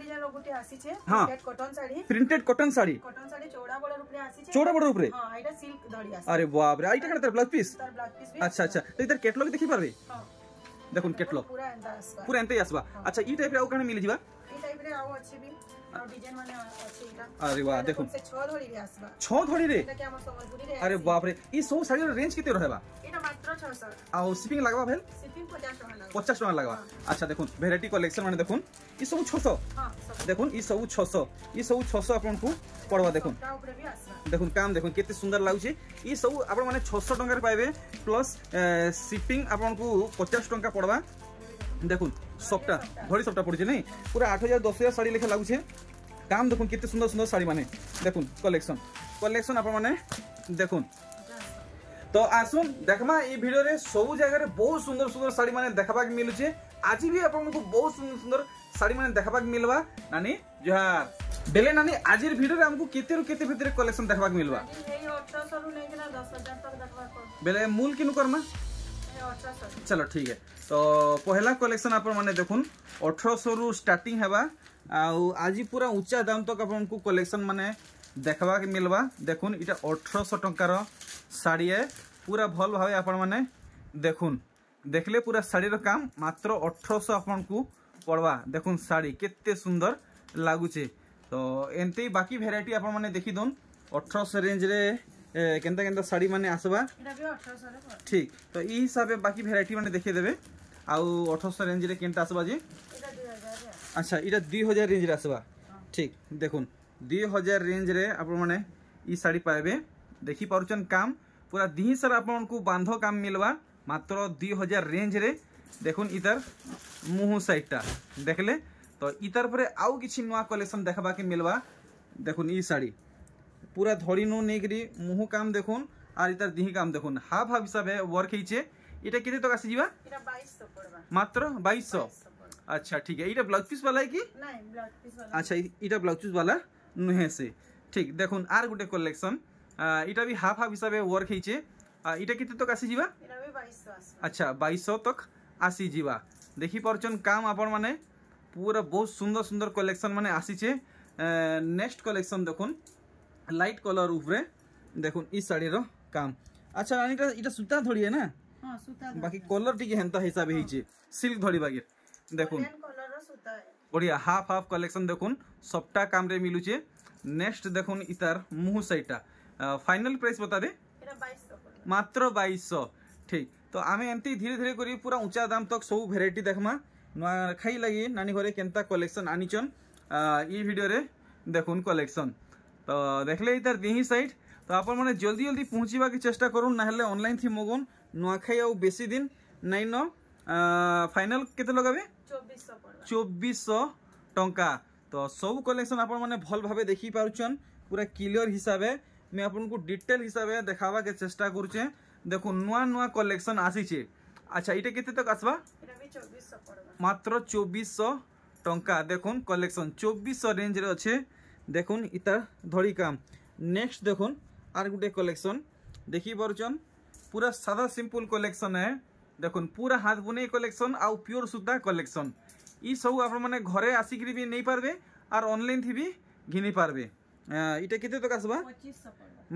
Design ର ଗୋଟେ ଆସିଛେ printed cotton sari printed cotton sari cotton sari ଚୌଡା ବର୍ଡର ଉପରେ ଆସିଛେ ଚୌଡା ବର୍ଡର ଉପରେ ହଁ ଏଇଟା ସିଲ୍କ ଧଡି ଆସିଛି ଆରେ ବାପ ରେ ଏଇଟା କଣ ତାର ବ୍ଲାଉଜ ପିସ୍ ତାର ବ୍ଲାଉଜ ପିସ୍ ଆଚ୍ଛା ଆଚ୍ଛା ଏଇଟା କେଟଲଗ ଦେଖି ପାରବେ ହଁ ଦେଖୁନ କେଟଲଗ ପୁରା ଏନ୍ତା ଆସିବା ପୁରା ଏନ୍ତା ଆସିବା ଆଚ୍ଛା ଇ ଟାଇପ ରେ ଆଉ କଣ ମିଲି ଯିବା ଇ ଟାଇପ ରେ ଆଉ ଅଛି ବି अरे वाह देखो छः धड़ी रे अरे बाप रे ये सब साड़ी रेंज कितने रहेगा ଆଉ ସିପିଂ ଲାଗବା ଭେଲ ପଚାଶ ଟଙ୍କା ଲାଗବା ଆଚ୍ଛା ଦେଖୁନ୍ ଭେରାଇଟି କଲେକ୍ସନ ମାନେ ଦେଖୁନ୍ ଇ ସବୁ ଛଅଶହ ଦେଖୁନ୍ ଇ ସବୁ ଛଅଶହ ଇ ସବୁ ଛଅଶହ ଆପଣଙ୍କୁ ପଡ଼ବା ଦେଖୁନ୍ ଦେଖୁନ୍ କାମ ଦେଖୁନ୍ କେତେ ସୁନ୍ଦର ଲାଗୁଛି ଇ ସବୁ ଆପଣମାନେ ଛଅଶହ ଟଙ୍କାରେ ପାଇବେ ପ୍ଲସ୍ ସିପିଂ ଆପଣଙ୍କୁ ପଚାଶ ଟଙ୍କା ପଡ଼ବା ଦେଖୁନ୍ সবটা ভরি সবটা পড়ছে নাই পুরা আট হাজার দশ হাজার শাড়ি লেখা লাগুছে দাম দেখুন কত সুন্দর সুন্দর শাড়ি মানে দেখুন কলেকশন কলেকশন আপনার মানে দেখুন তো আসুন দেখমা এই ভিডিওরে সবু জায়গায় বহু সুন্দর সুন্দর শাড়ি মানে দেখবাকে মিলুছে আজি বি আপনার বহু সুন্দর সুন্দর শাড়ি মানে দেখবাকে মিলবা নানি জহার বেলে নানি আজির ভিডিওরে আমাকে কত রু কত ভিতরে কলেকশন দেখবাকে মিলবা বেলে মূল কিনু করমা চলো ঠিক আছে তো পহেলা কলেকশন আপনার দেখুন অঠরশো রু স্টার্টিং হবা আজ পুরা উচ্চা দাম তক আপনার কলেকশন মানে দেখবা মিলবা দেখুন এটা অঠরশো টঙ্কার শাড়িয়ে পুরা ভাল ভাবে আপন মানে দেখুন দেখলে পুরা শাড়ির কাম মাত্র অঠরশো আপনার পড়বা দেখুন শাড়ি কেতে সুন্দর লাগুছে তো এমতি বাকি ভেরাইটি আপনার দেখি দন অঠরশো রেঞ্জরে কেনতা কেনতা শাড়ি মানে আসবা ঠিক তো এই হিসাবে বাকি ভেরাইটি মানে দেখিয়ে দেবে আউ অঠরশো রেঞ্জরে কেনটা আসবা যে আচ্ছা এটা দুই হাজার রেঞ্জরে আসবা ঠিক দেখুন দুই হাজার রেঞ্জরে আপন মানে ই শাড়ি পাইবে দেখি পারুছেন কাম পুরা দিহি সার আপনার বাঁধ কাম মিলবা মাত্র দুই হাজার রেঞ্জরে দেখুন ইতার মুহ সাইডটা দেখলে তো ইতার পরে আউ কিছু নয় কলেকশন দেখাবাকে মিলবা দেখুন ই শাড়ি पूरा धरी नो नेकरी मुह काम देखुन আর এটার দিহি কাম দেখুন হাফ হাফ হিসাবে ওয়ার্ক হয়েছে এটা কেতে তো আসিযা মাত্র বাইশশো আচ্ছা ঠিক এইটা ব্লাউজ পিস বালা কি আচ্ছা এটা ব্লাউজ পিস বালা নুহে সে ঠিক দেখুন আর গোটে কলেকশন এটা বি হাফ হাফ হিসাবে ওয়ার্ক হয়েছে এটা কেতে তক আসিযা আচ্ছা বাইশশো তক আসিযা দেখি পারছন কাম আপন মানে পুরা বহুত সুন্দর সুন্দর কলেকশন মানে আসিছে নেক্সট কলেকশন দেখুন লাইট কলর উপরে দেখুন ই শাড়ির কাম আচ্ছা রানী এটা সুতা ধরিয়ে না বাকি কলর টিকে হেনতা হিসাবে হয়েছে সিল্ক ধরিবাগের দেখুন বড়িয়া হাফ হাফ কলেকশন দেখুন সবটা কামরে মিলুছে নেক্সট দেখুন ইতার মুহু সাইডটা ফাইনাল প্রাইস বতা দে মাত্র বাইশশো ঠিক তো আমি এমতি ধীরে ধীরে করি পুরা উঁচা দাম তক সব ভেরাইটি দেখমা খাই লাগি নানি ঘরে কেনতা কলেকশন আনিছন ই ভিডিওরে দেখুন কলেকশন ତ ଦେଖିଲେ ଏଇ ତାର ଦିହିଁ ସାଇଟ୍ ତ ଆପଣମାନେ ଜଲ୍ଦି ଜଲ୍ଦି ପହଞ୍ଚିବାକୁ ଚେଷ୍ଟା କରୁନ୍ ନହେଲେ ଅନଲାଇନ୍ ଥି ମଗନ୍ ନୂଆଖାଇ ଆଉ ବେଶୀ ଦିନ ନାଇଁନ ଫାଇନାଲ କେତେ ଲଗାବେ ଚବିଶଶହ ଟଙ୍କା ତ ସବୁ କଲେକ୍ସନ୍ ଆପଣମାନେ ଭଲ ଭାବେ ଦେଖିପାରୁଛନ୍ ପୁରା କ୍ଲିଅର ହିସାବେ ମୁଇଁ ଆପଣଙ୍କୁ ଡିଟେଲ ହିସାବେ ଦେଖାବାକେ ଚେଷ୍ଟା କରୁଛେ ଦେଖୁନ୍ ନୂଆ ନୂଆ କଲେକ୍ସନ୍ ଆସିଛେ আচ্ছা এটা কেতে তক আসবা মাত্র চব্বিশশো টঙ্কা দেখুন কলেকশন চব্বিশশো রেঞ্জরে অছে দেখুন ইতার ধরি কাম নেক্সট দেখুন আর গোটে কলেকশন দেখি পারছন পুরা সাদা সিম্পল কলেকশন হ্যাঁ দেখুন পুরা হাত বুনে কলেকশন আউ পিওর সুতা কলেকশন ই সব আপন মানে ঘরে আসিকি বি নেই পারবে আর অনলাইন থি বি ঘিনি পারবে এটা কেতে টাকা আসবা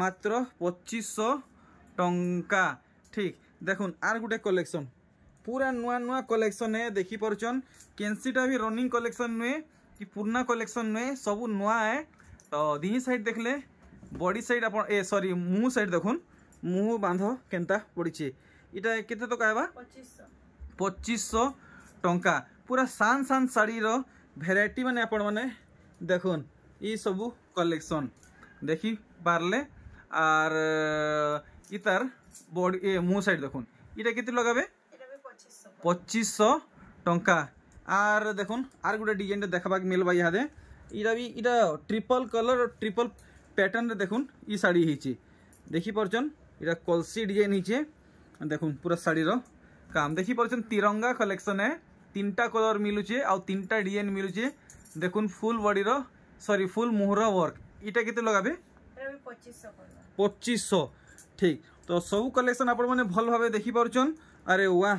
মাত্র 2500 টঙ্কা ঠিক দেখুন আর গোটে কলেকশন পুরা নূয়া নূয়া কলেকশন দেখি পারছন কেনসিটা বি রনিং কলেকশন নুয়ে कि पुराना कलेक्शन नुहे सब नुआ आए तो दी सैड देखले बॉडी सैड आप ए सरी मुह साइड देखुन मुह बांध के पड़ी इटा के तो कहवा पच्चीस टंका पूरा सान सान शाढ़ीर भेरइटी मैंने आपण मैंने देखुन ये कलेक्शन देख पारे आर इतार बड़ी ए मुह साइड देखुन इटा केते लगाबे पच्चीस टंका আর দেখুন আর গোটা ডিজাইনটা মেল মিলবা হাতে এটা বি এটা ট্রিপল কলর ট্রিপল প্যাটর্নরে দেখুন ই শাড়ি হয়েছে দেখি পারছেন এটা কলসি ডিজাইন হয়েছে দেখুন পুরো শাড়ির কাম দেখি পারছেন তিরঙ্গা কলেকশনে তিনটা কলর মিলুছে আর তিনটা ডিজাইন মিলুছে দেখুন ফুল বডির সরি ফুল মুহর ওয়ার্ক এটা কেতে লগাবে পঁচিশশো ঠিক তো সব কলেকশন আপনার মানে ভালোভাবে দেখি পারছেন আরে ওয়া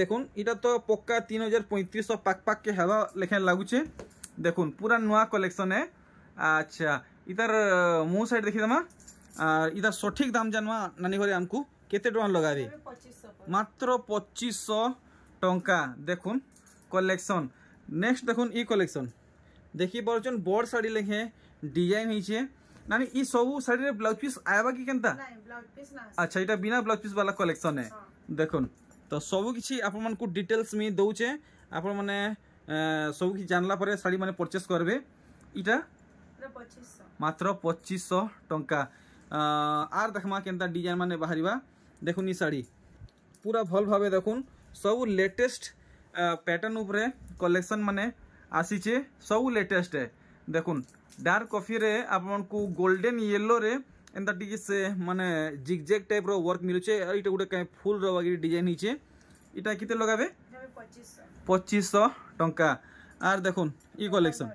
দেখুন এটা তো পক্কা তিন হাজার পঁয়ত্রিশশো পাক পাককে হেলা লেখা লাগুছে দেখুন পুরা নয়া কলেকশনে আচ্ছা ইতার মো সাইড দেখি দেমা আর ইতার সঠিক দাম জানমা নানি ঘরে আমি কেতে টাকা লগাবে মাত্র পঁচিশশো টঙ্কা দেখুন কলেকশন নেক্সট দেখুন ই কলেকশন দেখি পারছেন বড় শাড়ি লেখে ডিজাইন হয়েছে নানি ই সবু শাড়ি ব্লাউজ পিস আয়বা কি কেনতা আচ্ছা এটা বিনা ব্লাউজ পিস বালা কলেকশন হ্যাঁ। দেখুন তো সবু কিছু আপনার ডিটেলস মুই দৌছে আপন মানে সবু কিছু জানলা পরে শাড়ি মানে পরচেস করবে ইটা মাত্র পঁচিশ টঙ্কা আর দেখমা কেনতা ডিজাইন মানে বাহারিবা দেখুন ই শাড়ি পুরা ভাল ভাবে দেখুন সব লেটেস্ট প্যাটার্ন উপরে কলেকশন মানে আসিছে সব লেটেস্ট দেখুন ডার্ক কফি রে আপনার গোল্ডেন ইয়েলো রে ଏନ୍ତା ଟିକେ ସେ ମାନେ ଜିଗ୍ଜେକ୍ ଟାଇପ୍ର ୱାର୍କ ମିଳୁଛେ ଆଉ ଇଟା ଗୋଟେ କାଇଁ ଫୁଲ୍ର ବାଗିରି ଡିଜାଇନ୍ ହେଇଛେ ଇଟା କେତେ ଲଗାବେ ପଚିଶଶହ ଟଙ୍କା ଆର୍ ଦେଖୁନ୍ ଇ କଲେକ୍ସନ୍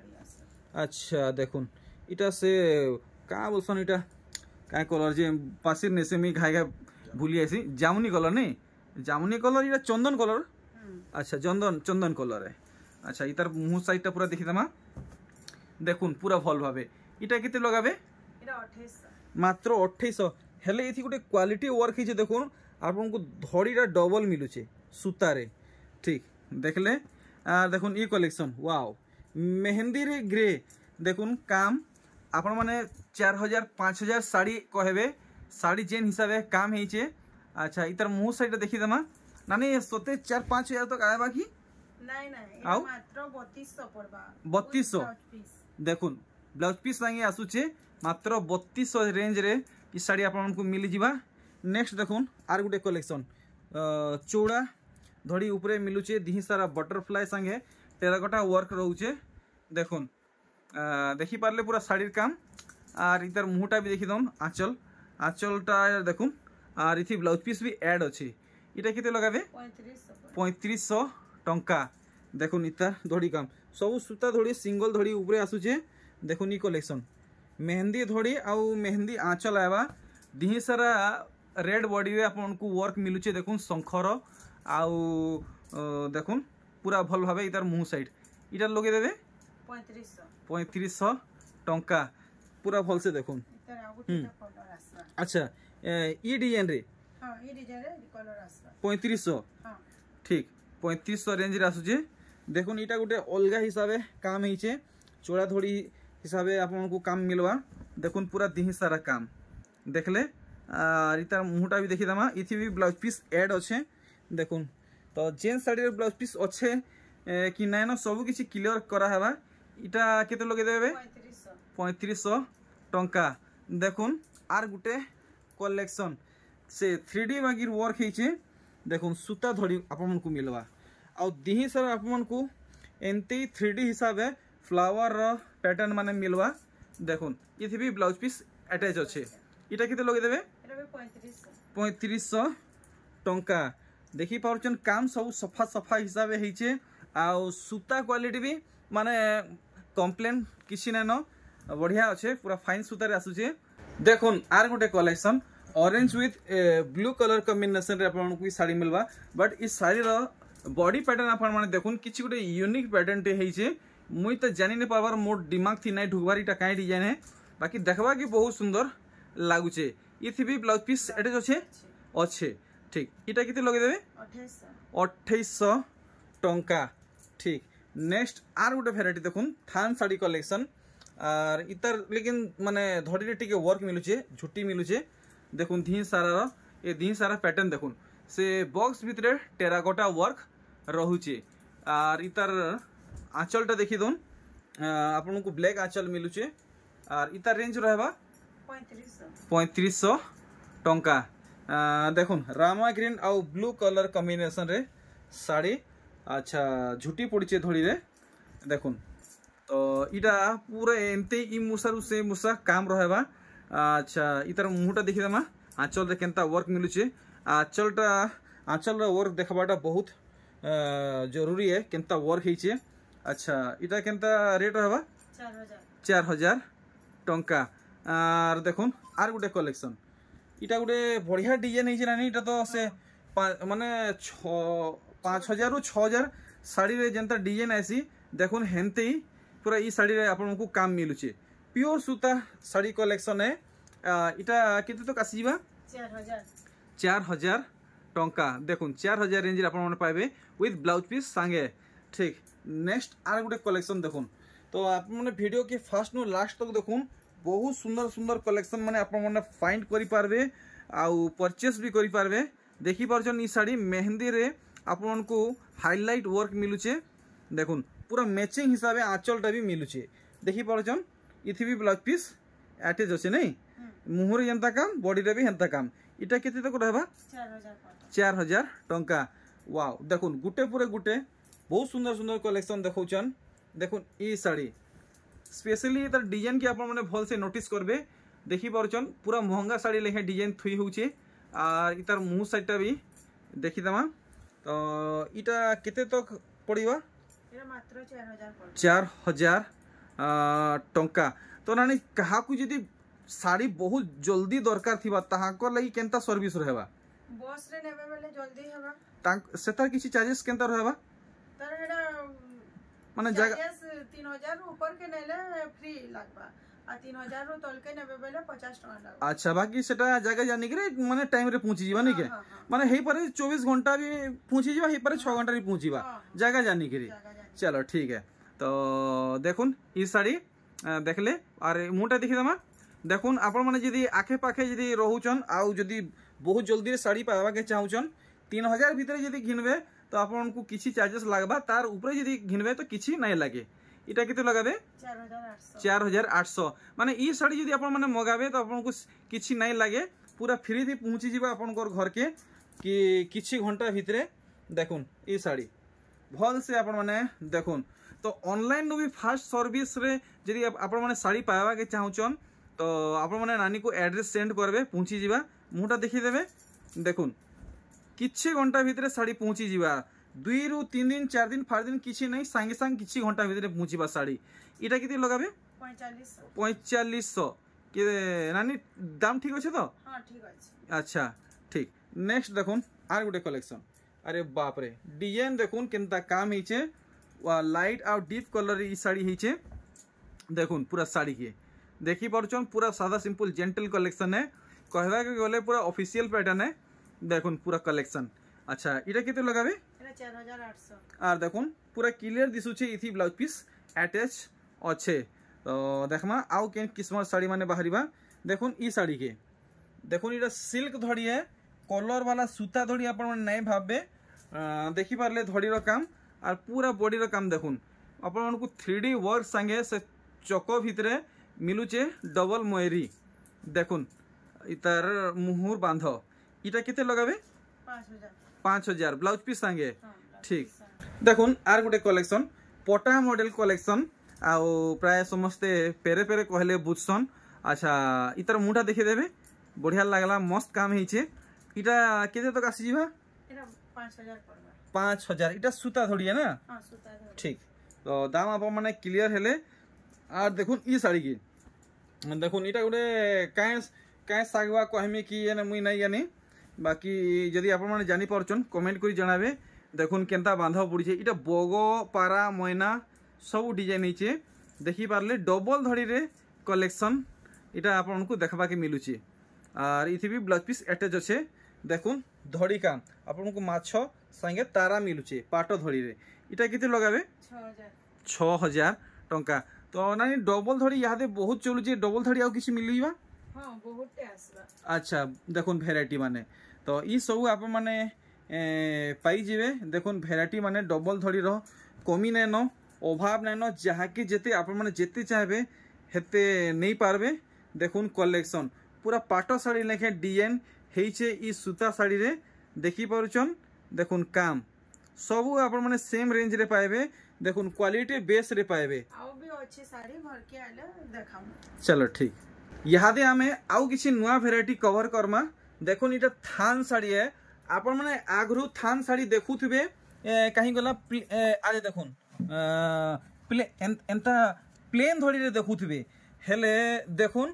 ଆଚ୍ଛା ଦେଖୁନ୍ ଇଟା ସେ କାଁ ବୋଲସନ୍ ଇଟା କାଁ କଲର୍ ଯେ ପାସିର୍ ନେସି ମୁଇଁ ଘାଏ ଘାଏ ଭୁଲି ଆସି ଜାମୁନି କଲର୍ ନାଇଁ ଜାମୁନି କଲର୍ ଇଟା ଚନ୍ଦନ କଲର୍ ଆଚ୍ଛା ଚନ୍ଦନ ଚନ୍ଦନ କଲର୍ ଆଚ୍ଛା ইতার ମୁହଁ ସାଇଜ୍ଟା ପୁରା ଦେଖିଦେମା ଦେଖୁନ୍ ପୁରା পুরা ଭାବେ ଇଟା କେତେ ଲଗାବେ লাগাবে মাত্র অঠেইশ ହେଲେ ଏଠି ଗୋଟେ କ୍ୱାଲିଟି ୱାର୍କ ହେଇଛି ଦେଖୁନ୍ ଆପଣଙ୍କୁ ଧଡ଼ିଟା ଡବଲ୍ ମିଳୁଛି ସୂତାରେ ଠିକ୍ ଦେଖିଲେ ଦେଖୁନ୍ ଇ କଲେକ୍ସନ୍ ୱାଓ ମେହେନ୍ଦିରେ ଗ୍ରେ ଦେଖୁନ୍ କାମ୍ ଆପଣମାନେ ଚାର ହଜାର ପାଞ୍ଚ ହଜାର ଶାଢ଼ୀ କହିବେ ଶାଢ଼ୀ ଯେନ୍ ହିସାବରେ କାମ୍ ହେଇଛେ ଆଚ୍ଛା ଇ ତାର ମୁହଁ ଶାଢ଼ୀଟା ଦେଖିଦେମା ନାନି ସତେ ଚାର ପାଞ୍ଚ ହଜାର ତ କାଏବା କି ଆଉ ବତିଶଶହ ଦେଖୁନ୍ ବ୍ଲାଉଜ୍ ପିସ୍ ସାଙ୍ଗେ ଆସୁଛେ ମାତ୍ର ବତିଶହ ରେଞ୍ଜରେ ଇ ଶାଢ଼ୀ ଆପଣଙ୍କୁ ମିଲିଯିବା ନେକ୍ସଟ ଦେଖୁନ୍ ଆର୍ ଗୋଟେ କଲେକ୍ସନ୍ ଚଉଡ଼ା ଧଡ଼ି ଉପରେ ମିଲୁଛେ ଦିହି ସାରା ବଟରଫ୍ଲାଏ ସାଙ୍ଗେ ଟେରାକଟା ୱାର୍କ ରହୁଛେ ଦେଖୁନ୍ দেখিপারলে পুরা শাড়ির কাম আর ইতার মুহটা বি দেখি দন আঁচল আঁচলটা দেখুন আর ইথি ব্লাউজ পিস বি অ্যাড অছে এটা কেতে লগাবে পঁয়ত্রিশশো টঙ্কা দেখুন ইতার ধড়ি কাম সবু সুতা ধড়ি সিঙ্গল ধড়ি উপরে আসুছে দেখুন ই कलेक्शन मेहंदी धड़ी आउ मेहंदी आँचल आवा दी सारा रेड बॉडी रे आपन को वर्क मिलुचे देखुन शंखर आउ देखुन पूरा भल भाव इतार मुह साइड इटार लगे देवे पैंतीस टंका पूरा भल से देखुन अच्छा ই ডিজাইন রে হ্যাঁ ই ডিজাইন রে কলর আসবা 3500 হ্যাঁ ঠিক 3500 রেঞ্জ রে আসুছে দেখুন এটা গোটে অলগা হিসাবে কাম হইছে চোড়া ধড়ি हिसाब आपको काम मिलवा देखो पूरा दिही सारा काम देखले इतार मुहटा भी देखीदेमा ये भी ब्लाउज पीस एड अच्छे देखून तो जेन शाढ़ी ब्लाउज पीस अच्छे कि ना ना सबकि क्लीयर कराहबा इटा केते लगे देवे पैंतीस टंका देखून আর গোটে কলেকশন সে থ্রি ডি মাগির ওয়ার্ক হয়েছে দেখুন সূতা ধরি আপনার মিলবা আহি সারা আপনার এমতি থ্রি ডি হিসাবে ফ্লাওয়ার প্যাটার্ন মানে মিলবা দেখুন এথিবি ব্লাউজ পিস আটাচ অছে এটা কেতে লগে দেবে পঁয়ত্রিশশো টঙ্কা দেখি পাচ্ছেন কাম সব সফা সফা হিসাবে হয়েছে আউ সূতা কোয়ালিটি বি মানে কমপ্লেন কিছু নেন বঢ়িয়া অছে পুরা ফাইন সূতার আসুছে দেখুন আর গোটে collection orange with blue colour combination আপনার শাড়ি মিলবা বট এই শাড়ির বডি প্যাটর্ন আপনার দেখুন কিছু গোটে ইউনিক প্যাটর্নটে হয়েছে মুই তো জানি না পারবার মোর ডিমাগ থি নাই ঢুকবার এটা কাই ডিজাইন হে বাকি দেখবাকে বহুত সুন্দর লাগুছে ইথি বি ব্লাউজ পিস এটা অছে অছে ঠিক এটা কেতে লগে দেবে অঠাইশ টঙ্কা ঠিক নেক্সট আর গোটে ভেরাইটি দেখুন থান শাড়ি কলেকশন আর ইতার লেকিন মানে ধরিলে টিকে ওয়ার্ক মিলুছে ঝুটি মিলুছে দেখুন ধি সারার এ ধি সারা প্যাটার্ন দেখুন সে বক্স ভিতরে টেরাকোটা ওয়ার্ক রহুছে আর ইতার आँचलटा देखिदन आपन को ब्लैक आँचल मिलुचे आर इतार रेंज रहा पैंतीस टा देख रामा ग्रीन आउ ब्लू कलर कम्बिनेसन रे शाढ़ी अच्छा झुटी पड़चे धड़ी रे देख तो इटा पूरा एमती इ मूसारू से मूसा काम रहा अच्छा इतार मुहटा देखीदेमा आँचल के वर्क मिलुचे आँचलटा आँचल वर्क देखाबाटा बहुत जरूरी है केन्ता वर्क होचे আচ্ছা এটা কেনটা রেট হবা চার হাজার টঙ্কা আর দেখুন আর গোটে কলেকশন এটা গোটে বড়িয়া ডিজাইন হয়েছে না এটা তো সে মানে পাঁচ হাজার ছ হাজার শাড়ি যেটা ডিজাইন আসি দেখুন হেনতেই পুরা এই শাড়ি আপনার কাম মিলুছে পিওর সুতা শাড়ি কলেকশন এটা কত তো আসি যা চার হাজার টঙ্কা দেখুন চার হাজার রেঞ্জের আপনার পাইবে উইথ ব্লাউজ পিস সাগে ঠিক নেক্সট আর গোটে କଲେକ୍ସନ୍ ଦେଖୁନ୍ ତ ଆପଣମାନେ ଭିଡ଼ିଓ କି ଫାର୍ଷ୍ଟରୁ ଲାଷ୍ଟ ତକ ଦେଖୁନ୍ ବହୁତ ସୁନ୍ଦର ସୁନ୍ଦର କଲେକ୍ସନ୍ ମାନେ ଆପଣମାନେ ଫାଇଣ୍ଡ କରିପାରିବେ ଆଉ ପରଚେସ୍ ବି କରିପାରିବେ ଦେଖିପାରୁଛନ୍ ଇ ଶାଢ଼ୀ ମେହେନ୍ଦୀରେ ଆପଣମାନଙ୍କୁ ହାଇଲାଇଟ୍ ୱାର୍କ ମିଲୁଛେ ଦେଖୁନ୍ ପୁରା ମ୍ୟାଚିଂ ହିସାବରେ ଆଞ୍ଚଲଟା ବି ମିଲୁଛେ ଦେଖିପାରୁଛନ୍ ଇଥି ବି ବ୍ଲାଉଜ୍ ପିସ୍ ଆଟାଚ୍ ଅଛେ ନାଇଁ ମୁହଁରେ ଯେନ୍ତା କାମ୍ ବଡ଼ିରେ ବି ହେନ୍ତା କାମ୍ ଇଟା କେତେ ତକ ରହିବା ଚାର୍ ହଜାର ଟଙ୍କା ୱାଓ ଦେଖୁନ୍ ଗୁଟେ ପରେ ଗୁଟେ बहुत सुंदर सुंदर कलेक्शन देखा देख य स्पेशली तर डिजाइन की आप भल से नोट करते देखी पार्चन पूरा महंगा शाढ़ी लेखे डिजाइन थी हो तार मुह सीटा भी देखीदे तो इटा के पड़वा चार हजार टा तो नानी क्या जी शाढ़ी बहुत जल्दी दरकार थी के सर्विस रहा बस जल्दी से किसी चार्जेस के रहा মানে জায়গা 3000 উপর কে নেলে ফ্রি লাগবা আর 3000 রু তলকে নেবে বেলে 50 টাকা লাগবা আচ্ছা বাকি সেটা জায়গা জানি করে মানে টাইম রে পৌঁছি যাবা নাকি মানে হেই পারে 24 ঘন্টা বি পৌঁছি যাবা হেই পারে 6 ঘন্টা বি পৌঁছি যাবা জায়গা জানি করে চলো ঠিক है তো দেখুন এই শাড়ি দেখলে আর মুটা দেখি দামা দেখুন আপন মানে যদি আখে পাখে যদি রহুচন আউ যদি বহুত জলদি শাড়ি পাবাকে চাহুচন 3000 ভিতরে যদি কিনবে ତ ଆପଣଙ୍କୁ କିଛି ଚାର୍ଜେସ୍ ଲାଗ୍ବା ତାର ଉପରେ ଯଦି ଘିନବେ ତ କିଛି ନାଇଁ ଲାଗେ ଇଟା କେତେ ଲଗାବେ ଚାର ହଜାର ଆଠଶହ ମାନେ ଇ ଶାଢ଼ୀ ଯଦି ଆପଣମାନେ ମଗାବେ ତ ଆପଣଙ୍କୁ କିଛି ନାଇଁ ଲାଗେ ପୁରା ଫ୍ରିରେ ପହଞ୍ଚିଯିବ ଆପଣଙ୍କର ଘରକେ କି କିଛି ଘଣ୍ଟା ଭିତରେ ଦେଖୁନ୍ ଇ ଶାଢ଼ୀ ଭଲସେ ଆପଣମାନେ ଦେଖୁନ୍ ତ ଅନଲାଇନ୍ରୁ ବି ଫାଷ୍ଟ ସର୍ଭିସରେ ଯଦି ଆପଣମାନେ ଶାଢ଼ୀ ପାଇବାକେ ଚାହୁଁଛନ୍ ତ ଆପଣମାନେ ନାନୀକୁ ଆଡ୍ରେସ୍ ସେଣ୍ଡ କରିବେ ପହଞ୍ଚିଯିବା ମୁହଁଟା ଦେଖିଦେବେ ଦେଖୁନ୍ କିଛି ଘଣ୍ଟା ଭିତରେ ଶାଢ଼ୀ ପହଞ୍ଚିଯିବା ଦୁଇରୁ ତିନି ଦିନ ଚାରି ଦିନ ଫାର ଦିନ କିଛି ନାହିଁ ସାଙ୍ଗେ ସାଙ୍ଗେ କିଛି ଘଣ୍ଟା ଭିତରେ ପହଞ୍ଚିବା ଶାଢ଼ୀ ଏଇଟା କେତେ ଲଗାବେ ପଇଁଚାଳିଶଶହ ନାନୀ দাম ঠিক আছে তো আচ্ছা ঠিক নেক্সট দেখুন আর গোটে কলেকশন আরে বাপরে ডিজাইন দেখুন কেনতা কাম হয়েছে লাইট আর ডিপ কলর এই শাড়ি হয়েছে দেখুন পুরা শাড়ি কি দেখি পারছন পুরা সাদা সিম্পল জেন্টেল কলেকশন হ্যাঁ कहवा गले पूरा ऑफिशियल पैटर्न है দেখুন পুরা কালেকশন আচ্ছা এটা কেতে লাগাবে আর দেখুন পুরা ক্লিয়ার দিশুছে ইথি ব্লাউজ পিস অ্যাটাচ আছে তো দেখমা আউ কেন কিসমর শাড়ি মানে বাহারিবা দেখুন ই শাড়িকে দেখুন এটা সিল্ক ধড়িয়ে কলর বালা সুতা ধড়ি আপনার নাই ভাববে দেখি দেখিপারে ধড়ির কাম আর পুরা বডির কাম দেখুন আপনার থ্রি ডি ওয়ার্ক সঙ্গে সে চক ভিতরে মিলুছে ডবল ময়ূরী দেখুন তার মুহুর বাঁধ এটা কেতে লগাবে পাঁচ হাজার ব্লাউজ পিস সাঙ্গে হ্যাঁ, ঠিক দেখুন আর গোটে কলেকশন পটা মডেল কলেকশন আও প্রায় সমস্তে পেরে পেরে কহলে বুঝছন আচ্ছা ইতার মুটা দেখে দেবে বঢ়িয়া লাগলা মস্ত কাম হয়েছে এটা কেতে তক আসি যা পাঁচ হাজার এটা সুতা ধরিয়া না হ্যাঁ, ঠিক তো দাম আপনার মানে ক্লিয়ার হলে আর দেখুন ই শাড়ি কি দেখুন এটা গোটে কাঁ কাঁ শাগুয়া কহমি কি মুই নাই জানি ବାକି ଯଦି ଆପଣମାନେ ଜାଣିପାରୁଛନ୍ କମେଣ୍ଟ କରି ଜଣାବେ ଦେଖୁନ୍ କେନ୍ତା ବାନ୍ଧ ପଡ଼ିଛେ ଇଟା ବଗ ପାରା ମଇନା ସବୁ ଡିଜାଇନ୍ ହେଇଛେ ଦେଖିପାରିଲେ ଡବଲ୍ ଧଡ଼ିରେ କଲେକ୍ସନ୍ ଇଟା ଆପଣଙ୍କୁ ଦେଖ୍ବାକେ ମିଲୁଛେ ଆର୍ ଇଥି ବି ବ୍ଲାଉଜ୍ ପିସ୍ ଆଟାଚ୍ ଅଛେ ଦେଖୁନ୍ ଧଡ଼ି କାମ୍ ଆପଣଙ୍କୁ ମାଛ ସାଙ୍ଗେ ତାରା ମିଲୁଛେ ପାଟ ଧଡ଼ିରେ ଇଟା କେତେ ଲଗାବେ ଛଅ ହଜାର ଟଙ୍କା ତ ନାନୀ ଡବଲ୍ ଧଡ଼ି ଇହାଦେ ବହୁତ ଚଲୁଛେ ଡବଲ୍ ଧଡ଼ି ଆଉ କିଛି ମିଲିବା ଆଚ୍ଛା ଦେଖୁନ୍ ଭେରାଇଟି ମାନେ তো এইসবু ଆପଣମାନେ ପାଇଯିବେ ଦେଖୁନ୍ ଭେରାଇଟି ମାନେ ଡବଲ୍ ଧଡ଼ିର କମି ନାଇଁନ ଅଭାବ ନାଇଁନ ଯାହାକି ଯେତେ ଆପଣମାନେ ଯେତେ ଚାହିଁବେ ହେତେ ନେଇପାରବେ ଦେଖୁନ୍ କଲେକ୍ସନ୍ ପୁରା ପାଟ ଶାଢ଼ୀ ଲେଖେ ଡିଜାଇନ୍ ହେଇଛେ ଇ ସୂତା ଶାଢ଼ୀରେ ଦେଖିପାରୁଛନ୍ ଦେଖୁନ୍ କାମ୍ ସବୁ ଆପଣମାନେ ସେମ୍ ରେଞ୍ଜରେ ପାଇବେ দেখুন কোয়ালিটি বেস রে পাইবে আও বি অছি শাড়ি ঘর কে আইলে দেখাম চলো ঠিক ইয়াহাদে আমি আও কিছু নয়া ভেরাইটি কভার করমা দেখুন এটা থান শাড়ি হ্যাঁ আপনার মানে আগ্রহ থান শাড়ি দেখুবে কাহিগলা আরে দেখুন এন্তা প্লেন ধরিরে দেখুবে ହେଲେ ଦେଖୁନ୍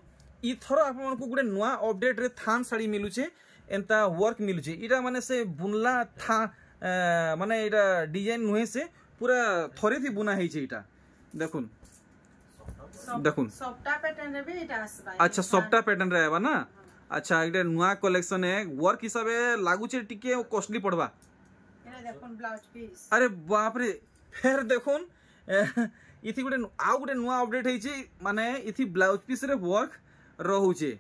ଇଥର ଆପଣଙ୍କୁ ଗୋଟେ ନୂଆ ଅପଡେଟ୍ରେ ଥାନ୍ ଶାଢ଼ୀ ମିଲୁଛେ ଏନ୍ତା ୱାର୍କ ମିଲୁଛେ ଇଟା ମାନେ ସେ ବୁନ୍ଲା ଥା ମାନେ ଇଟା ଡିଜାଇନ୍ ନୁହେଁ ସେ ପୁରା ଥରେଥି ବୁନା ହେଇଛେ ଇଟା ଦେଖୁନ୍ ଦେଖୁନ୍ ଆଚ୍ଛା ସପ୍ଟା ପ୍ୟାଟର୍ନରେ ଆଏବା ନା আচ্ছা এটা নয়া কলেকশন ওয়ার্ক হিসাবে লাগুছে টিকে কস্টলি পড়বা আরে বাপরে ফের দেখুন ইথি গোটে আউ গোটে নয়া অপডেট হয়েছে মানে ইথি ব্লাউজ পিসরে ওয়ার্ক রহুছে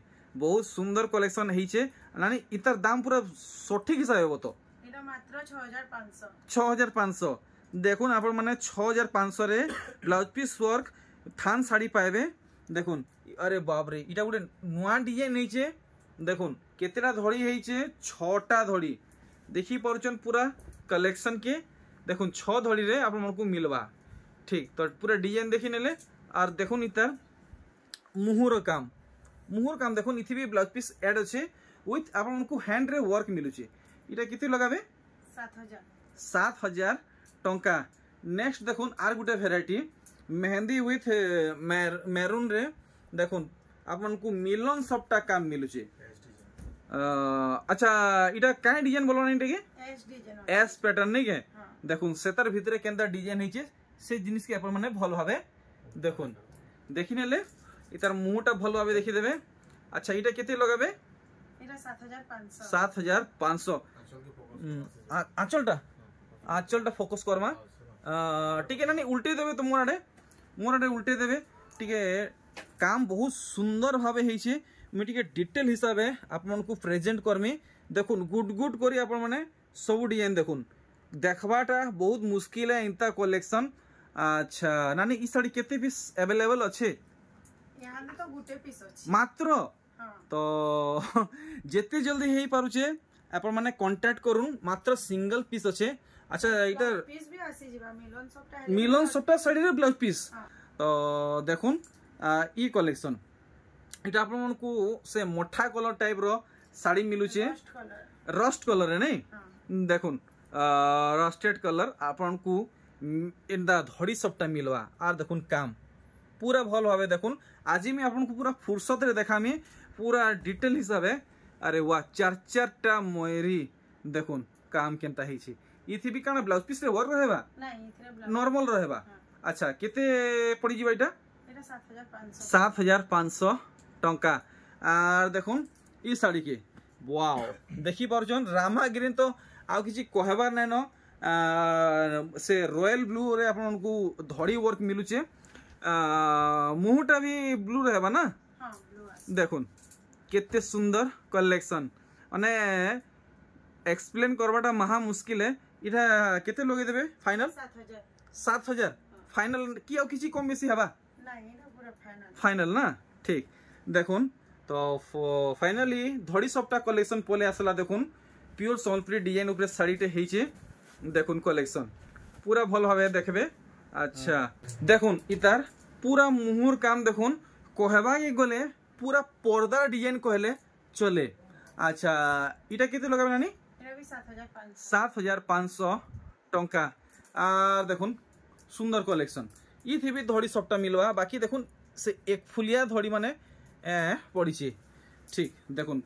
বহু সুন্দর কলেকশন হয়েছে নানি ইতার দাম পুরো সঠিক হিসাবে বত ছ হাজার পাঁচশো দেখুন আপন মানে ছ হাজার পাঁচশোরে ব্লাউজ পিস ওয়ার্ক থান শাড়ি পাইবে দেখুন আরে বাপরে এটা গোটে নয়া ডিজাইন হয়েছে দেখুন କେତେଟା ଧଡ଼ି ହେଇଛେ ଛଅଟା ଧଡ଼ି ଦେଖିପାରୁଛନ୍ ପୁରା କଲେକ୍ସନ୍କେ ଦେଖୁନ୍ ଛଅ ଧଡ଼ିରେ ଆପଣମାନଙ୍କୁ ମିଲ୍ବା ଠିକ୍ ତ ପୁରା ଡିଜାଇନ୍ ଦେଖିନେଲେ ଆର୍ ଦେଖୁନ୍ ଇତାର ମୁହଁର କାମ ମୁହଁର କାମ ଦେଖୁନ୍ ଇଥି ବି ବ୍ଲାଉଜ୍ ପିସ୍ ଆଡ଼୍ ଅଛେ ୱିଥ୍ ଆପଣମାନଙ୍କୁ ହ୍ୟାଣ୍ଡରେ ୱାର୍କ ମିଲୁଛେ ଇଟା କେତେ ଲଗାବେ ସାତ ହଜାର ଟଙ୍କା ନେକ୍ସଟ ଦେଖୁନ୍ ଆର୍ ଗୋଟେ ଭେରାଇଟି ମେହେନ୍ଦି ୱିଥ୍ ମେରୁନ୍ରେ ଦେଖୁନ୍ ଆପଣଙ୍କୁ ମିଲନ୍ ସପ୍ଟା କାମ ମିଲୁଛେ আচ্ছা এটা কাই ডিজাইন বলো না এটাকে এস প্যাটার্ন নাকি হ্যাঁ। দেখুন সেটার ভিতরে কেন্দ্র ডিজাইন হয়েছে সেই জিনিসকে আপনার মানে ভালোভাবে দেখুন দেখি নেলে এটার মুহটা ভালোভাবে দেখে দেবে আচ্ছা এটা কেতে লাগাবে সাত হাজার পাঁচশো আঁচলটা আঁচলটা ফোকাস করমা টিকে না উল্টে দেবে তো মোড়াটে মোড়াটে উল্টে দেবে টিকে কাম বহু সুন্দরভাবে হয়েছে ମୁଇଁ ଟିକେ ଡିଟେଲ୍ ହିସାବେ ଆପଣମାନଙ୍କୁ ପ୍ରେଜେଣ୍ଟ କର୍ମି ଦେଖୁନ୍ ଗୁଟ୍ ଗୁଟ୍ କରି ଆପଣମାନେ ସବୁ ଡିଜାଇନ୍ ଦେଖୁନ୍ ଦେଖ୍ବାଟା ବହୁତ ମୁସ୍କିଲ୍ ଏ ଏନ୍ତା କଲେକ୍ସନ୍ ଆଚ୍ଛା ନାନୀ ଇ ଶାଢ଼ୀ କେତେ ପିସ୍ ଆଭେଲେବଲ୍ ଅଛେ ମାତ୍ର ତ ଯେତେ ଜଲ୍ଦି ହେଇପାରୁଛେ ଆପଣମାନେ କଣ୍ଟାକ୍ଟ କରୁନ୍ ମାତ୍ର ସିଙ୍ଗଲ ପିସ୍ ଅଛେ আচ্ছা এটা মিলন সপ্তাহ শাড়ির ব্লাউজ পিস তো দেখুন ই কলেকশন এটা ଆପଣଙ୍କୁ ସେ ମଠା କଲର୍ ଟାଇପ୍ର ଶାଢ଼ୀ ମିଳୁଛି ରଷ୍ଟ କଲର୍ରେ ନାଇଁ ଦେଖୁନ୍ ରଷ୍ଟେଡ୍ କଲର୍ ଆପଣଙ୍କୁ ଏନ୍ତା ଧଡ଼ି ସପ୍ଟା ମିଲ୍ବା ଆର୍ ଦେଖୁନ୍ କାମ୍ ପୁରା ଭଲ୍ ଭାବେ ଦେଖୁନ୍ ଆଜି ମୁଇଁ ଆପଣଙ୍କୁ ପୁରା ଫୁର୍ସତ୍ରେ ଦେଖାମି ପୁରା ଡିଟେଲ୍ ହିସାବେ ଆରେ ୱା ଚାର୍ ଚାର୍ଟା ମୟୂରୀ ଦେଖୁନ୍ କାମ୍ କେନ୍ତା ହେଇଛି ଇଥି ବି କାଣା ବ୍ଲାଉଜ୍ ପିସ୍ରେ ୱାର୍ ରହେବା ନର୍ମାଲ୍ ରହେବା ଆଚ୍ଛା କେତେ ପଡ଼ିଯିବା ଏଇଟା ସାତ ହଜାର ପାଞ୍ଚଶହ टा देख शाढ़ी के वाओ देखी पार रामा ग्रीन तो आ कि कहबार नैन से रॉयल ब्लू रे को धड़ी वर्क मिलूचे मुहटा भी ब्लू रहा हाँ, देख केते सुंदर कलेक्शन मैंने एक्सप्लेन करवाटा महा मुस्किल है इटा के लगे देवे सात हजार फाइनल कि आम बेसी हवा फाइनल ना ठीक দেখুন তো ফাইনালি ধরি সবটা কলেকশন পলে আসলা দেখুন পিওর সম্বলপুরী ডিজাইন উপরে শাড়িটা হয়েছে দেখুন কলেকশন পুরা ভালোভাবে দেখবে আচ্ছা দেখুন ইতার পুরা মুহুর কাম দেখুন কহেবাকে গেলে পুরা পর্দার ডিজাইন কহলে চলে আচ্ছা এটা কেতে লাগাবে নানি সাত হাজার পাঁচশো টঙ্কা আর দেখুন সুন্দর কলেকশন ই ধরি সবটা মিলবা বাকি দেখুন সে এক ফুলিয়া ধরি মানে পড়িছে ঠিক দেখুন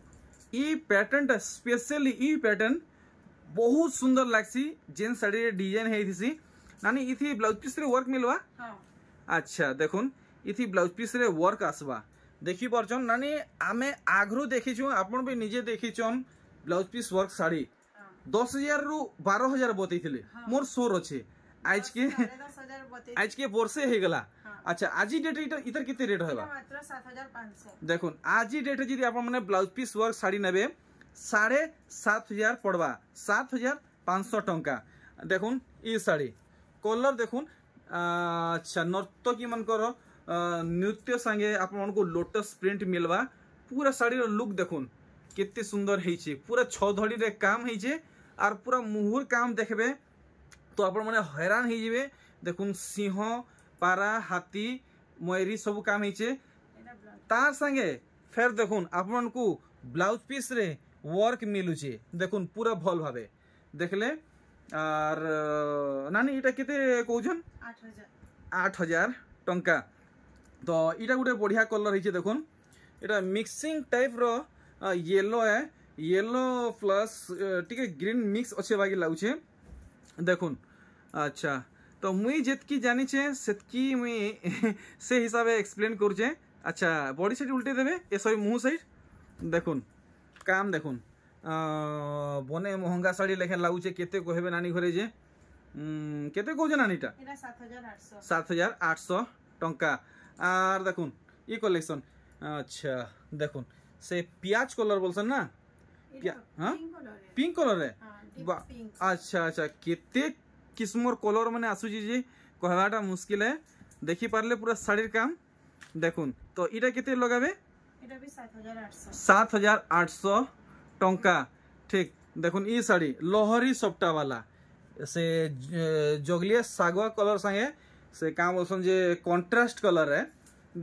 ই প্যাটর্নটা স্পেশালি ই প্যাটর্ন ବହୁତ ସୁନ୍ଦର ଲାଗ୍ସି ଯେନ୍ ଶାଢ଼ୀରେ ଡିଜାଇନ୍ ହେଇଥିସି ନାନୀ ଇଥି ବ୍ଲାଉଜ୍ ପିସ୍ରେ ୱାର୍କ ମିଲ୍ବା ଆଚ୍ଛା ଦେଖୁନ୍ ଇଥି ବ୍ଲାଉଜ୍ ପିସ୍ରେ ୱାର୍କ ଆସ୍ବା ଦେଖିପାରୁଛନ୍ ନାନୀ ଆମେ ଆଗରୁ ଦେଖିଛୁଁ ଆପଣ ବି ନିଜେ ଦେଖିଛନ୍ ବ୍ଲାଉଜ୍ ପିସ୍ ୱାର୍କ ଶାଢ଼ୀ ଦଶ ହଜାରରୁ ବାର ହଜାର ବତେଇଥିଲେ ମୋର ସୋର୍ ଅଛେ ଆଜ୍କେ ଆଜ୍କେ ବର୍ଷେ ହେଇଗଲା আচ্ছা আজি ডেটে এটা ইতার কেতে রেট হবা দেখুন আজি ডেটে যদি আপনার ব্লাউজ পিস ওয়ার্ক শাড়ি নেবে সাড়ে সাত হাজার পড়বা সাত হাজার পাঁচশো টঙ্কা দেখুন ই শাড়ি কলর দেখুন আচ্ছা নর্তকী মানকর নৃত্য সাঙ্গে আপনার লোটস প্রিন্ট মিলবা পুরা শাড়ির লুক দেখুন কেতে সুন্দর হয়েছে পুরা ছ ধড়িরে কাম হয়েছে আর পুরা মুহুর কাম দেখবে তো আপনার হয়রান হয়ে যাবে দেখুন সিংহ ପାରା ହାତୀ ମୟୂରୀ ସବୁ କାମ ହେଇଛେ ତାର ସାଙ୍ଗେ ଫେର ଦେଖୁନ୍ ଆପଣଙ୍କୁ ବ୍ଲାଉଜ ପିସ୍ରେ ୱାର୍କ ମିଲୁଛେ ଦେଖୁନ୍ ପୁରା ଭଲ ଭାବେ ଦେଖିଲେ ଆର୍ ନାନୀ ଇଟା କେତେ କହୁଛନ୍ ଆଠ ହଜାର ଟଙ୍କା ତ ଇଟା ଗୋଟେ ବଢ଼ିଆ କଲର୍ ହେଇଛେ ଦେଖୁନ୍ ଇଟା ମିକ୍ସିଂ ଟାଇପ୍ର ୟେଲୋ ଏ ୟେଲୋ ପ୍ଲସ୍ ଟିକେ ଗ୍ରୀନ୍ ମିକ୍ସ ଅଛେ ବାକି ଲାଗୁଛେ ଦେଖୁନ୍ ଆଚ୍ଛା তো ମୁଇଁ ଯେତ୍କି ଜାଣିଛେ ସେତ୍କି ମୁଇଁ ସେ ହିସାବେ ଏକ୍ସପ୍ଲେନ୍ କରୁଛେ ଆଚ୍ଛା ବଡ଼ି ସାଇଡ଼୍ ଉଲ୍ଟେଇ ଦେବେ ଏ ସରି ମୁହଁ ସାଇଡ଼୍ ଦେଖୁନ୍ କାମ୍ ଦେଖୁନ୍ ବନେ ମହଙ୍ଗା ଶାଢ଼ୀ ଲେଖା ଲାଗୁଛେ କେତେ କହିବେ ନାନୀ ଘରେ ଯେ କେତେ କହୁଛେ ନାନୀଟା ସାତ ହଜାର ଆଠଶହ ଟଙ୍କା আর দেখুন ই কালেকশন আচ্ছা দেখুন সে পিঁয়াজ কালার বলছেন না হ্যাঁ পিঙ্ক কালারে আচ্ছা আচ্ছা কেতে किस्म कलर मैंने आसूची कहवाटा मुस्किल है देखी पारे पूरा शाड़ी काम देख तो यहाँ के लगे सात हजार आठ सौ टंका ठीक देख शाड़ी लहरी सप्टा वाला से जगलिया सगुआ कलर सागे से क्या बोलसन जे कंट्रास्ट कलर है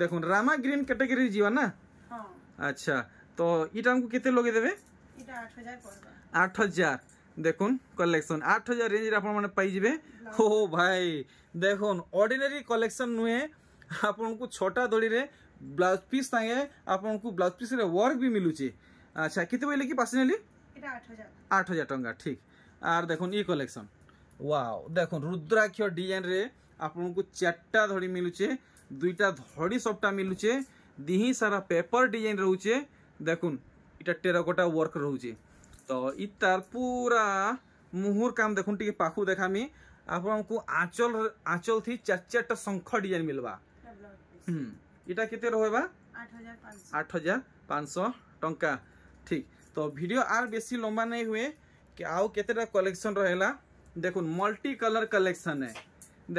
देख रामा ग्रीन कैटेगरी जीवा ना हाँ। अच्छा तो इटा हमको केते लोगे देवे आठ हजार দেখুন কলেকশন আট হাজার রেঞ্জের আপনার পাইবে ও ভাই দেখুন অর্ডিনারি কলেকশন নুহে ଆପଣଙ୍କୁ ଛଅଟା ଦୋଳିରେ ବ୍ଲାଉଜ୍ ପିସ୍ ସାଙ୍ଗେ ଆପଣଙ୍କୁ ବ୍ଲାଉଜ୍ ପିସ୍ରେ ୱାର୍କ ବି ମିଳୁଛି ଆଚ୍ଛା କେତେ ବୋଇଲେ କି ପାସିନେଲି ଆଠ ହଜାର ଟଙ୍କା ଠିକ୍ ଆର୍ ଦେଖୁନ୍ ଇ କଲେକ୍ସନ୍ ୱାଓ ଦେଖୁନ୍ ରୁଦ୍ରାକ୍ଷ ଡିଜାଇନ୍ରେ ଆପଣଙ୍କୁ ଚାରିଟା ଧଡ଼ି ମିଳୁଛେ ଦୁଇଟା ଧଡ଼ି ସପ୍ଟା ମିଳୁଛେ ଦିହି ସାରା ପେପର୍ ଡିଜାଇନ୍ ରହୁଛେ ଦେଖୁନ୍ ଇଟା ଟେରକୋଟା ୱାର୍କ ରହୁଛେ তো ইটার পুরা মুহুর কাম দেখুন টিকে পাখু দেখামি ଆପଣଙ୍କୁ ଆଞ୍ଚଲ ଆଞ୍ଚଲଥି ଚାରି ଚାରିଟା ଶଙ୍ଖ ଡିଜାଇନ୍ ମିଲ୍ବା ହୁଁ ଇଟା କେତେ ରହିବା ଆଠ ହଜାର ପାଞ୍ଚଶହ ଟଙ୍କା ଠିକ୍ ତ ଭିଡ଼ିଓ ଆର୍ ବେଶୀ ଲମ୍ବା ନାଇଁ ହୁଏ କି ଆଉ କେତେଟା କଲେକ୍ସନ୍ ରହିଲା ଦେଖୁନ୍ ମଲ୍ଟି କଲର୍ କଲେକ୍ସନ୍ ହେ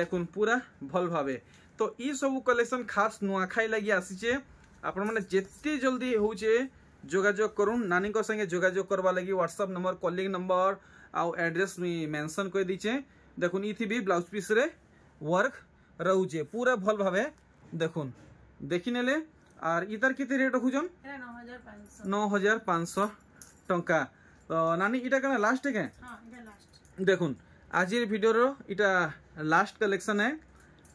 ଦେଖୁନ୍ ପୁରା ଭଲ ଭାବେ ତ ଇସବୁ କଲେକ୍ସନ୍ ଖାସ୍ ନୂଆଖାଇ ଲାଗି ଆସିଛେ ଆପଣମାନେ ଯେତେ ଜଲ୍ଦି ହେଉଛେ যোগাযোগ করুন নানীঙ্কর সঙ্গে যোগাযোগ করবা লাগি হোয়াটসঅ্যাপ নম্বর কলিং নম্বর আউ আড্রেস মুই মেনশন করে দিছে দেখুন ইথিবি ব্লাউজ পিসরে ওয়ার্ক রহুছে পুরা ভাল ভাবে দেখুন দেখি নেলে আর ইতার কেতে রেট রখুছন ন হাজার পাঁচশো টঙ্কা তো নানি এটা কেন লাস্ট কে হ্যাঁ, দেখুন আজির ভিডিওর এটা লাস্ট কালেকশন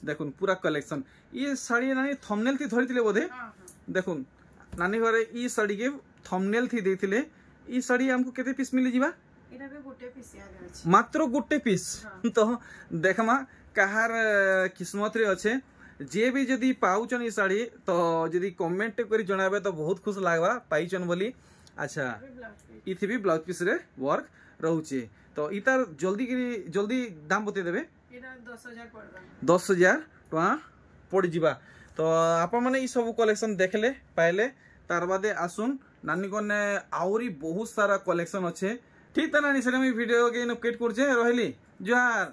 দেখুন পুরা কালেকশন ই শাড়ি নানি থমনেল তি ধরি বোধে হ্যাঁ, হ্যাঁ। দেখুন नानी घर ई साड़ी के थंबनेल थी देथिले ई साड़ी हमको केते पीस मिली जीवा एटा बे गोटे पीस आ अछि मात्र गोटे पीस तो देखमा কাহার কিসমতরে অছে যে বি যদি পাউছন এই শাড়ি তো যদি কমেন্ট করে জনাবে তো বহুত খুশ লাগবা পাইছন বলি আচ্ছা ইথিবি ব্লাউজ পিস রে ওয়ার্ক রহুছে তো ইতার জলদি করি জলদি দাম বতে দেবে এটা 10000 পড়বা 10000 টাকা পড়ি যিবা ତ ଆପଣମାନେ ଏଇ ସବୁ କଲେକ୍ସନ୍ ଦେଖିଲେ ପାଇଲେ ତାର ବାଦେ ଆସୁନ୍ ନାନୀକନେ ଆହୁରି ବହୁତ ସାରା କଲେକ୍ସନ୍ ଅଛେ ଠିକ୍ ତା ନାନୀ ସେଟା ମୁଇଁ ଭିଡ଼ିଓ କେନ୍ ଅପକେଟ୍ କରୁଛେ ରହିଲି ଜୁହାର